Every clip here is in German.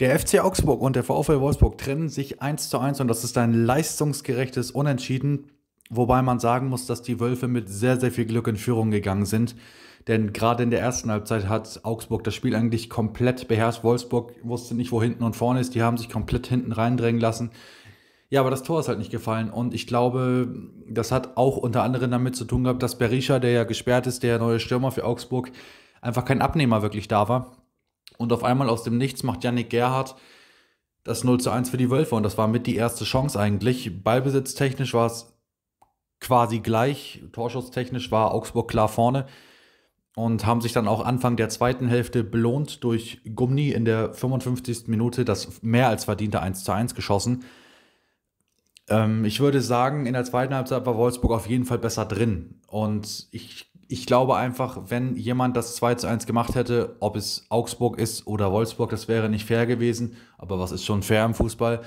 Der FC Augsburg und der VfL Wolfsburg trennen sich eins zu eins und das ist ein leistungsgerechtes Unentschieden, wobei man sagen muss, dass die Wölfe mit sehr, sehr viel Glück in Führung gegangen sind. Denn gerade in der ersten Halbzeit hat Augsburg das Spiel eigentlich komplett beherrscht. Wolfsburg wusste nicht, wo hinten und vorne ist. Die haben sich komplett hinten reindrängen lassen. Ja, aber das Tor ist halt nicht gefallen. Und ich glaube, das hat auch unter anderem damit zu tun gehabt, dass Berisha, der ja gesperrt ist, der neue Stürmer für Augsburg, einfach kein Abnehmer wirklich da war. Und auf einmal aus dem Nichts macht Yannick Gerhardt das 0 zu 1 für die Wölfe. Und das war mit die erste Chance eigentlich. Ballbesitztechnisch war es quasi gleich. Torschusstechnisch war Augsburg klar vorne. Und haben sich dann auch Anfang der zweiten Hälfte belohnt durch Gumni in der 55. Minute das mehr als verdiente 1 zu 1 geschossen. Ähm, ich würde sagen, in der zweiten Halbzeit war Wolfsburg auf jeden Fall besser drin. Und ich ich glaube einfach, wenn jemand das 2 zu 1 gemacht hätte, ob es Augsburg ist oder Wolfsburg, das wäre nicht fair gewesen. Aber was ist schon fair im Fußball?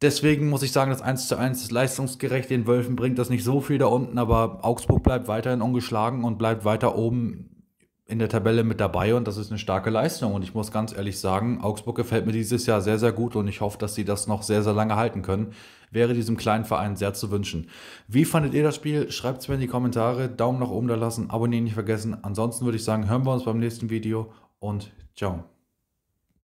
Deswegen muss ich sagen, das 1 zu 1 ist leistungsgerecht. Den Wölfen bringt das nicht so viel da unten, aber Augsburg bleibt weiterhin ungeschlagen und bleibt weiter oben in der Tabelle mit dabei und das ist eine starke Leistung. Und ich muss ganz ehrlich sagen, Augsburg gefällt mir dieses Jahr sehr, sehr gut und ich hoffe, dass sie das noch sehr, sehr lange halten können. Wäre diesem kleinen Verein sehr zu wünschen. Wie fandet ihr das Spiel? Schreibt es mir in die Kommentare. Daumen nach oben da lassen, abonnieren nicht vergessen. Ansonsten würde ich sagen, hören wir uns beim nächsten Video und ciao.